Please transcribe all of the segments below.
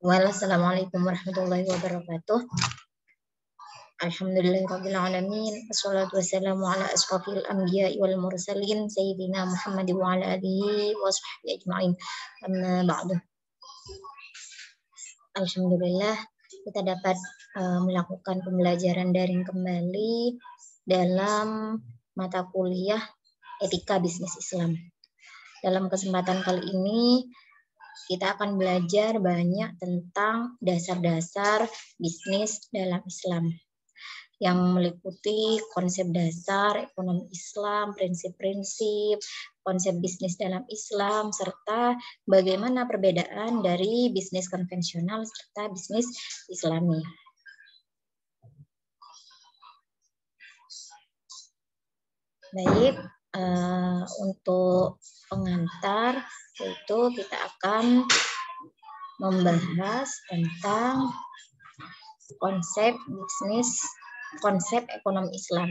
Wassalamualaikum warahmatullahi wabarakatuh. Alhamdulillahirabbil alamin. Wassalatu wassalamu ala asrofil anbiya wal mursalin sayyidina Muhammad wa ala alihi wa sahbihi ajmain. Amma ba'du. Alhamdulillah kita dapat uh, melakukan pembelajaran daring kembali dalam mata kuliah etika bisnis Islam. Dalam kesempatan kali ini kita akan belajar banyak tentang dasar-dasar bisnis dalam Islam yang meliputi konsep dasar ekonomi Islam, prinsip-prinsip, konsep bisnis dalam Islam, serta bagaimana perbedaan dari bisnis konvensional serta bisnis Islami. Baik, uh, untuk pengantar yaitu kita akan membahas tentang konsep bisnis, konsep ekonomi Islam.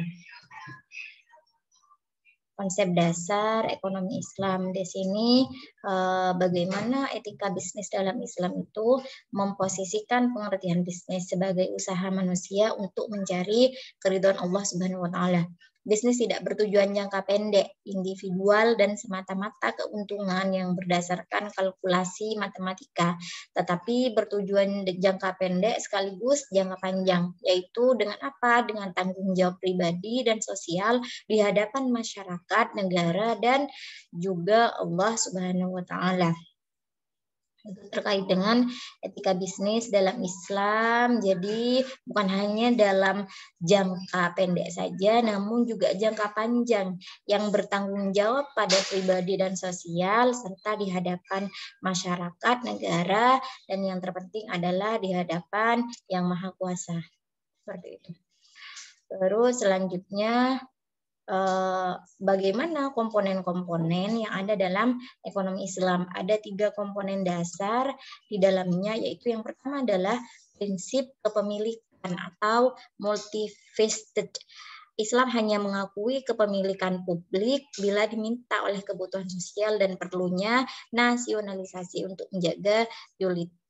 Konsep dasar ekonomi Islam di sini, eh, bagaimana etika bisnis dalam Islam itu memposisikan pengertian bisnis sebagai usaha manusia untuk mencari keridhaan Allah Subhanahu wa Ta'ala bisnis tidak bertujuan jangka pendek, individual, dan semata-mata keuntungan yang berdasarkan kalkulasi matematika, tetapi bertujuan jangka pendek sekaligus jangka panjang, yaitu dengan apa? Dengan tanggung jawab pribadi dan sosial di hadapan masyarakat, negara, dan juga Allah Subhanahu wa Ta'ala terkait dengan etika bisnis dalam Islam. Jadi bukan hanya dalam jangka pendek saja, namun juga jangka panjang yang bertanggung jawab pada pribadi dan sosial serta di hadapan masyarakat, negara, dan yang terpenting adalah di hadapan Yang Maha Kuasa. Seperti itu. Terus selanjutnya Eh, bagaimana komponen-komponen yang ada dalam ekonomi Islam. Ada tiga komponen dasar di dalamnya, yaitu yang pertama adalah prinsip kepemilikan atau multifaceted. Islam hanya mengakui kepemilikan publik bila diminta oleh kebutuhan sosial dan perlunya nasionalisasi untuk menjaga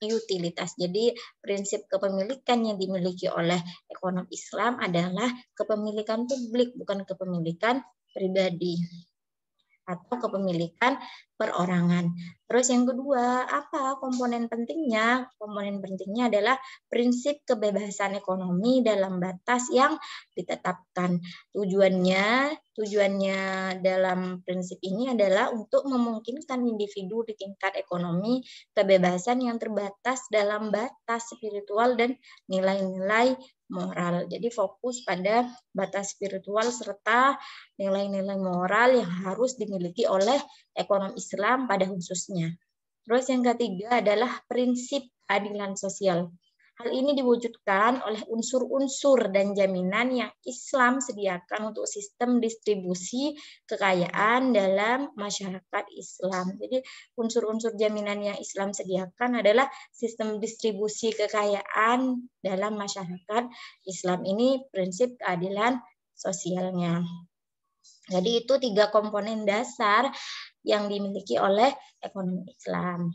utilitas. Jadi prinsip kepemilikan yang dimiliki oleh ekonom Islam adalah kepemilikan publik bukan kepemilikan pribadi atau kepemilikan perorangan. Terus yang kedua, apa komponen pentingnya? Komponen pentingnya adalah prinsip kebebasan ekonomi dalam batas yang ditetapkan. Tujuannya, tujuannya dalam prinsip ini adalah untuk memungkinkan individu di tingkat ekonomi kebebasan yang terbatas dalam batas spiritual dan nilai-nilai moral. Jadi fokus pada batas spiritual serta nilai-nilai moral yang harus dimiliki oleh ekonom Islam pada khususnya. Terus yang ketiga adalah prinsip keadilan sosial. Hal ini diwujudkan oleh unsur-unsur dan jaminan yang Islam sediakan untuk sistem distribusi kekayaan dalam masyarakat Islam. Jadi unsur-unsur jaminan yang Islam sediakan adalah sistem distribusi kekayaan dalam masyarakat Islam ini prinsip keadilan sosialnya. Jadi itu tiga komponen dasar yang dimiliki oleh ekonomi Islam.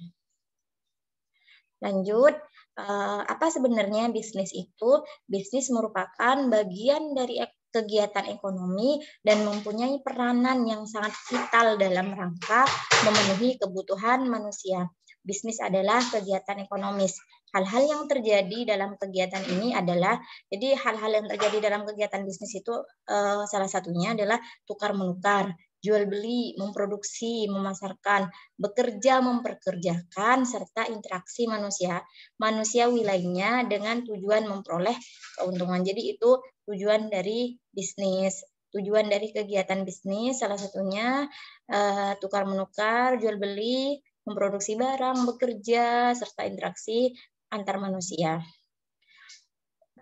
Lanjut, Eh, apa sebenarnya bisnis itu? Bisnis merupakan bagian dari kegiatan ekonomi dan mempunyai peranan yang sangat vital dalam rangka memenuhi kebutuhan manusia. Bisnis adalah kegiatan ekonomis. Hal-hal yang terjadi dalam kegiatan ini adalah, jadi hal-hal yang terjadi dalam kegiatan bisnis itu eh, salah satunya adalah tukar menukar jual beli, memproduksi, memasarkan, bekerja, memperkerjakan, serta interaksi manusia manusia wilayahnya dengan tujuan memperoleh keuntungan. Jadi itu tujuan dari bisnis. Tujuan dari kegiatan bisnis salah satunya eh, tukar menukar, jual beli, memproduksi barang, bekerja, serta interaksi antar manusia.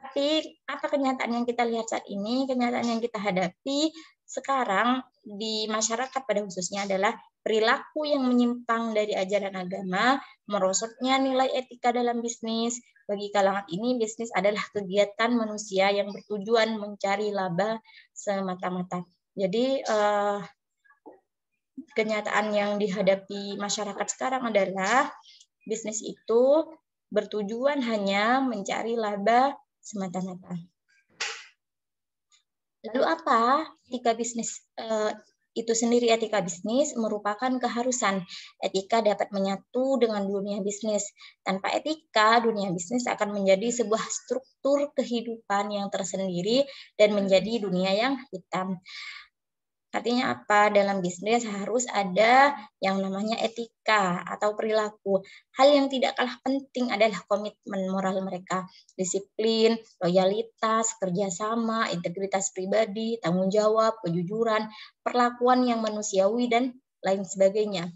Tapi apa kenyataan yang kita lihat saat ini, kenyataan yang kita hadapi sekarang di masyarakat pada khususnya adalah perilaku yang menyimpang dari ajaran agama, merosotnya nilai etika dalam bisnis. Bagi kalangan ini, bisnis adalah kegiatan manusia yang bertujuan mencari laba semata-mata. Jadi eh, kenyataan yang dihadapi masyarakat sekarang adalah bisnis itu bertujuan hanya mencari laba semata-mata. Lalu apa etika bisnis eh, itu sendiri etika bisnis merupakan keharusan. Etika dapat menyatu dengan dunia bisnis. Tanpa etika, dunia bisnis akan menjadi sebuah struktur kehidupan yang tersendiri dan menjadi dunia yang hitam. Artinya apa? Dalam bisnis harus ada yang namanya etika atau perilaku. Hal yang tidak kalah penting adalah komitmen moral mereka. Disiplin, loyalitas, kerjasama, integritas pribadi, tanggung jawab, kejujuran, perlakuan yang manusiawi, dan lain sebagainya.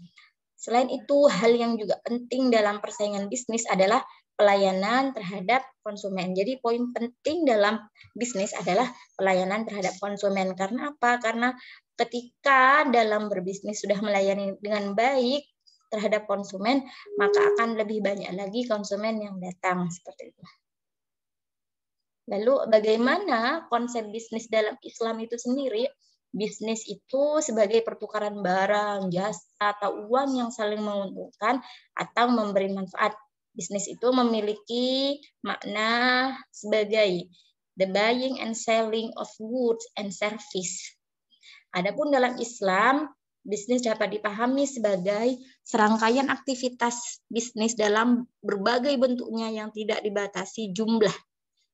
Selain itu, hal yang juga penting dalam persaingan bisnis adalah pelayanan terhadap konsumen. Jadi poin penting dalam bisnis adalah pelayanan terhadap konsumen. Karena apa? Karena Ketika dalam berbisnis sudah melayani dengan baik terhadap konsumen, maka akan lebih banyak lagi konsumen yang datang seperti itu. Lalu bagaimana konsep bisnis dalam Islam itu sendiri? bisnis itu sebagai pertukaran barang, jasa, atau uang yang saling menguntungkan atau memberi manfaat. Bisnis itu memiliki makna sebagai the buying and selling of goods and service. Adapun dalam Islam, bisnis dapat dipahami sebagai serangkaian aktivitas bisnis dalam berbagai bentuknya yang tidak dibatasi jumlah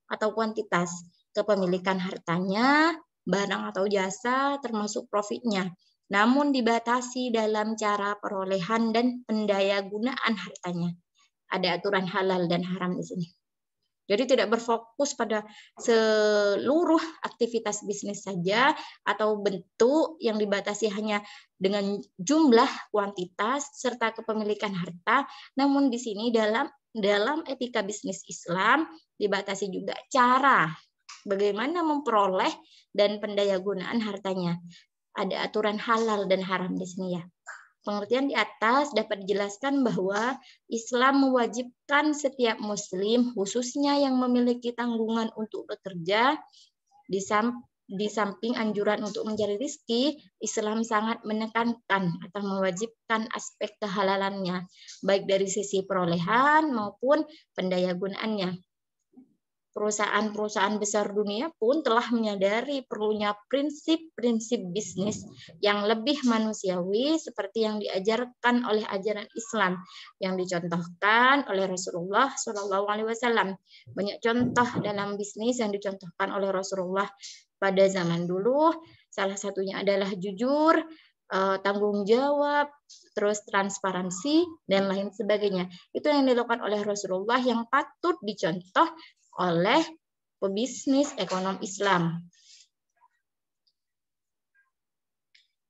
atau kuantitas, kepemilikan hartanya, barang atau jasa, termasuk profitnya. Namun dibatasi dalam cara perolehan dan pendaya gunaan hartanya. Ada aturan halal dan haram di sini. Jadi tidak berfokus pada seluruh aktivitas bisnis saja atau bentuk yang dibatasi hanya dengan jumlah kuantitas serta kepemilikan harta, namun di sini dalam dalam etika bisnis Islam dibatasi juga cara bagaimana memperoleh dan pendayagunaan hartanya. Ada aturan halal dan haram di sini ya. Pengertian di atas dapat dijelaskan bahwa Islam mewajibkan setiap muslim khususnya yang memiliki tanggungan untuk bekerja di di samping anjuran untuk mencari rizki, Islam sangat menekankan atau mewajibkan aspek kehalalannya, baik dari sisi perolehan maupun pendaya gunaannya perusahaan-perusahaan besar dunia pun telah menyadari perlunya prinsip-prinsip bisnis yang lebih manusiawi seperti yang diajarkan oleh ajaran Islam yang dicontohkan oleh Rasulullah Shallallahu Alaihi Wasallam. Banyak contoh dalam bisnis yang dicontohkan oleh Rasulullah pada zaman dulu. Salah satunya adalah jujur, eh, tanggung jawab, terus transparansi, dan lain sebagainya. Itu yang dilakukan oleh Rasulullah yang patut dicontoh oleh pebisnis ekonom Islam.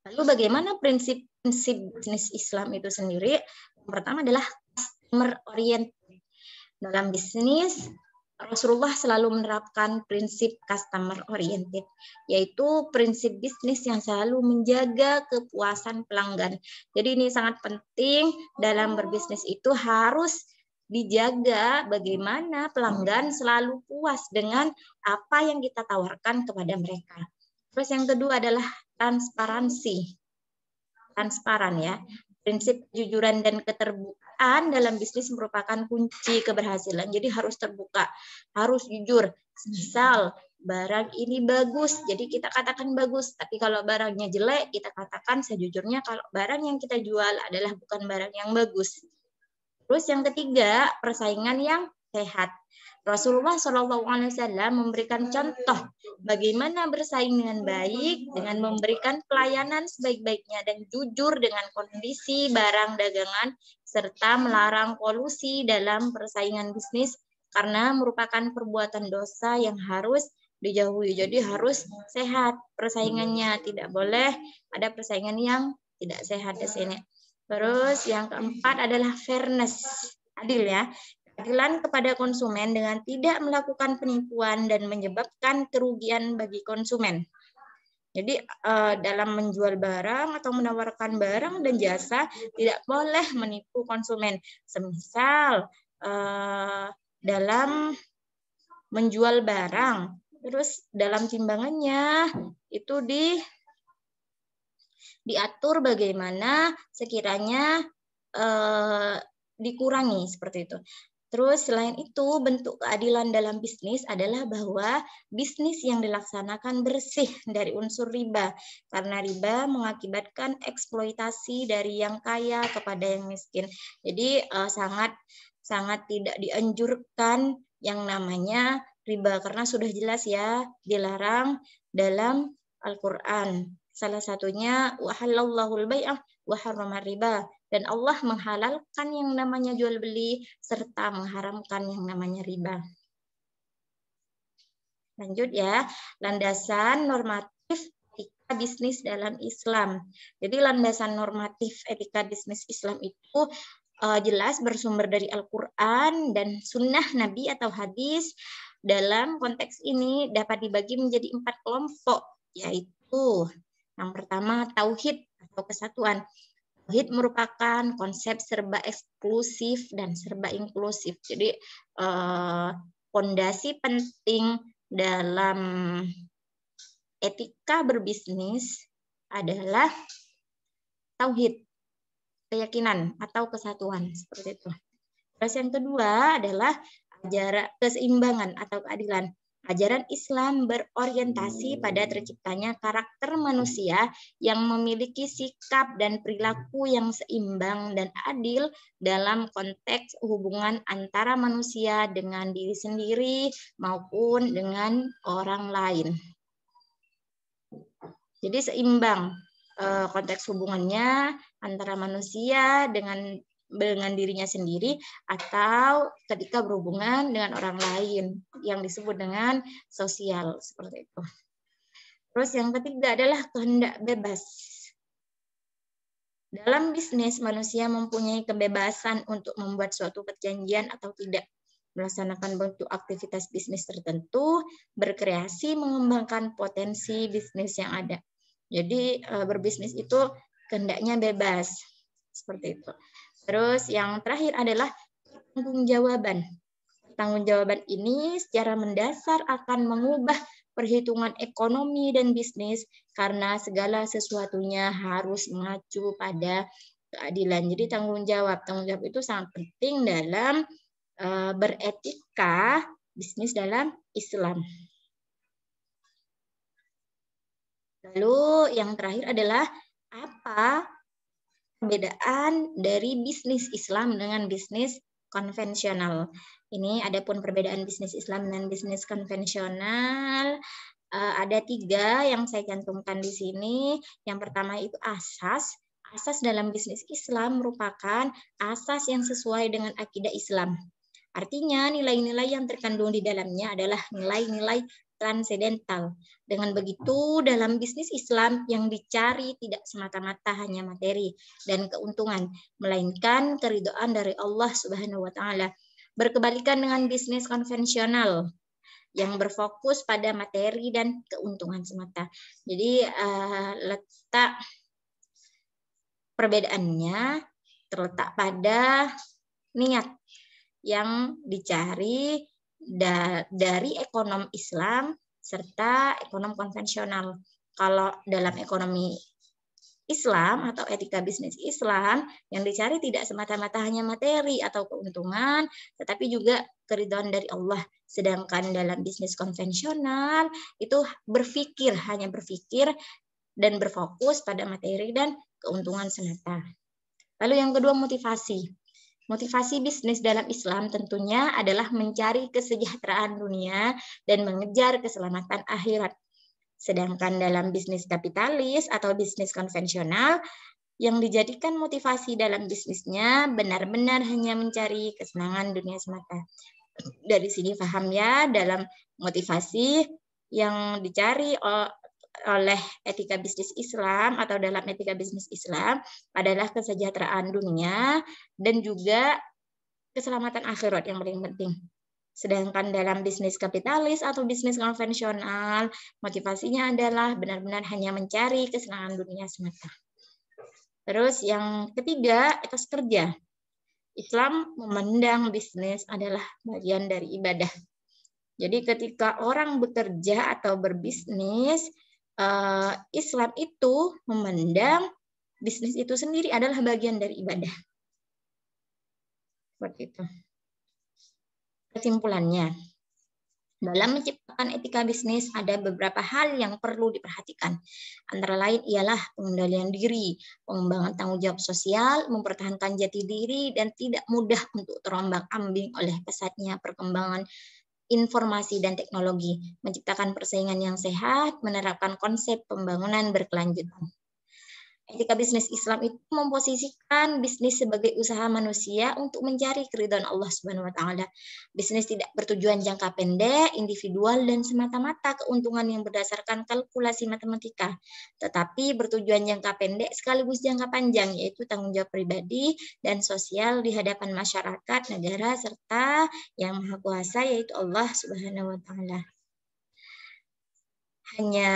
Lalu bagaimana prinsip-prinsip bisnis Islam itu sendiri? Yang pertama adalah customer oriented. Dalam bisnis, Rasulullah selalu menerapkan prinsip customer oriented, yaitu prinsip bisnis yang selalu menjaga kepuasan pelanggan. Jadi ini sangat penting dalam berbisnis itu harus dijaga bagaimana pelanggan selalu puas dengan apa yang kita tawarkan kepada mereka. Terus yang kedua adalah transparansi. Transparan ya. Prinsip kejujuran dan keterbukaan dalam bisnis merupakan kunci keberhasilan. Jadi harus terbuka, harus jujur. Misal barang ini bagus, jadi kita katakan bagus. Tapi kalau barangnya jelek, kita katakan sejujurnya kalau barang yang kita jual adalah bukan barang yang bagus Terus yang ketiga, persaingan yang sehat. Rasulullah Shallallahu Alaihi Wasallam memberikan contoh bagaimana bersaing dengan baik dengan memberikan pelayanan sebaik-baiknya dan jujur dengan kondisi barang dagangan serta melarang kolusi dalam persaingan bisnis karena merupakan perbuatan dosa yang harus dijauhi. Jadi harus sehat persaingannya, tidak boleh ada persaingan yang tidak sehat di sini. Terus yang keempat adalah fairness, adil ya. Keadilan kepada konsumen dengan tidak melakukan penipuan dan menyebabkan kerugian bagi konsumen. Jadi eh, dalam menjual barang atau menawarkan barang dan jasa tidak boleh menipu konsumen. Semisal eh, dalam menjual barang, terus dalam timbangannya itu di diatur bagaimana sekiranya eh, dikurangi seperti itu. Terus selain itu bentuk keadilan dalam bisnis adalah bahwa bisnis yang dilaksanakan bersih dari unsur riba karena riba mengakibatkan eksploitasi dari yang kaya kepada yang miskin. Jadi eh, sangat sangat tidak dianjurkan yang namanya riba karena sudah jelas ya dilarang dalam Al-Qur'an. Salah satunya wahallallahul baiah wa riba dan Allah menghalalkan yang namanya jual beli serta mengharamkan yang namanya riba. Lanjut ya, landasan normatif etika bisnis dalam Islam. Jadi landasan normatif etika bisnis Islam itu uh, jelas bersumber dari Al-Quran dan sunnah Nabi atau hadis. Dalam konteks ini dapat dibagi menjadi empat kelompok, yaitu yang pertama, tauhid atau kesatuan. Tauhid merupakan konsep serba eksklusif dan serba inklusif. Jadi eh, fondasi eh, penting dalam etika berbisnis adalah tauhid, keyakinan atau kesatuan seperti itu. Terus yang kedua adalah ajaran keseimbangan atau keadilan. Ajaran Islam berorientasi pada terciptanya karakter manusia yang memiliki sikap dan perilaku yang seimbang dan adil dalam konteks hubungan antara manusia dengan diri sendiri maupun dengan orang lain. Jadi seimbang eh, konteks hubungannya antara manusia dengan dengan dirinya sendiri atau ketika berhubungan dengan orang lain yang disebut dengan sosial seperti itu. Terus yang ketiga adalah kehendak bebas. Dalam bisnis, manusia mempunyai kebebasan untuk membuat suatu perjanjian atau tidak, melaksanakan bentuk aktivitas bisnis tertentu, berkreasi, mengembangkan potensi bisnis yang ada. Jadi eh, berbisnis itu kehendaknya bebas, seperti itu. Terus yang terakhir adalah tanggung jawaban. Tanggung jawaban ini secara mendasar akan mengubah perhitungan ekonomi dan bisnis karena segala sesuatunya harus mengacu pada keadilan. Jadi tanggung jawab, tanggung jawab itu sangat penting dalam eh, beretika bisnis dalam Islam. Lalu yang terakhir adalah apa perbedaan dari bisnis Islam dengan bisnis konvensional. Ini ada pun perbedaan bisnis Islam dengan bisnis konvensional eh, ada tiga yang saya cantumkan di sini. Yang pertama itu asas. Asas dalam bisnis Islam merupakan asas yang sesuai dengan akidah Islam. Artinya nilai-nilai yang terkandung di dalamnya adalah nilai-nilai transcendental. Dengan begitu, dalam bisnis Islam yang dicari tidak semata-mata hanya materi dan keuntungan, melainkan keridoan dari Allah Subhanahu wa taala. Berkebalikan dengan bisnis konvensional yang berfokus pada materi dan keuntungan semata. Jadi uh, letak perbedaannya terletak pada niat yang dicari da dari ekonom Islam serta ekonom konvensional. Kalau dalam ekonomi Islam atau etika bisnis Islam yang dicari tidak semata-mata hanya materi atau keuntungan, tetapi juga keridhaan dari Allah. Sedangkan dalam bisnis konvensional itu berpikir hanya berpikir dan berfokus pada materi dan keuntungan semata. Lalu yang kedua motivasi. Motivasi bisnis dalam Islam tentunya adalah mencari kesejahteraan dunia dan mengejar keselamatan akhirat. Sedangkan dalam bisnis kapitalis atau bisnis konvensional, yang dijadikan motivasi dalam bisnisnya benar-benar hanya mencari kesenangan dunia semata. Dari sini paham ya dalam motivasi yang dicari oleh etika bisnis Islam atau dalam etika bisnis Islam adalah kesejahteraan dunia dan juga keselamatan akhirat yang paling penting. Sedangkan dalam bisnis kapitalis atau bisnis konvensional, motivasinya adalah benar-benar hanya mencari kesenangan dunia semata. Terus yang ketiga, etos kerja. Islam memandang bisnis adalah bagian dari ibadah. Jadi ketika orang bekerja atau berbisnis, Eh, Islam itu memandang bisnis itu sendiri adalah bagian dari ibadah. Seperti itu. Kesimpulannya, dalam menciptakan etika bisnis ada beberapa hal yang perlu diperhatikan. Antara lain ialah pengendalian diri, pengembangan tanggung jawab sosial, mempertahankan jati diri, dan tidak mudah untuk terombang-ambing oleh pesatnya perkembangan informasi dan teknologi, menciptakan persaingan yang sehat, menerapkan konsep pembangunan berkelanjutan. Etika bisnis Islam itu memposisikan bisnis sebagai usaha manusia untuk mencari keridhaan Allah Subhanahu wa taala. Bisnis tidak bertujuan jangka pendek, individual dan semata-mata keuntungan yang berdasarkan kalkulasi matematika, tetapi bertujuan jangka pendek sekaligus jangka panjang yaitu tanggung jawab pribadi dan sosial di hadapan masyarakat, negara serta yang Maha Kuasa yaitu Allah Subhanahu wa taala. Hanya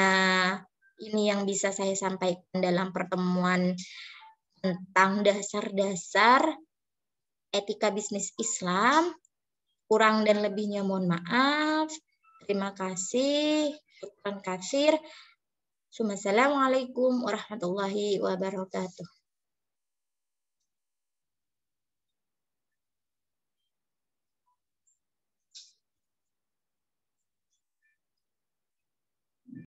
ini yang bisa saya sampaikan dalam pertemuan tentang dasar-dasar etika bisnis Islam. Kurang dan lebihnya mohon maaf. Terima kasih. Terima kasih. Assalamualaikum warahmatullahi wabarakatuh.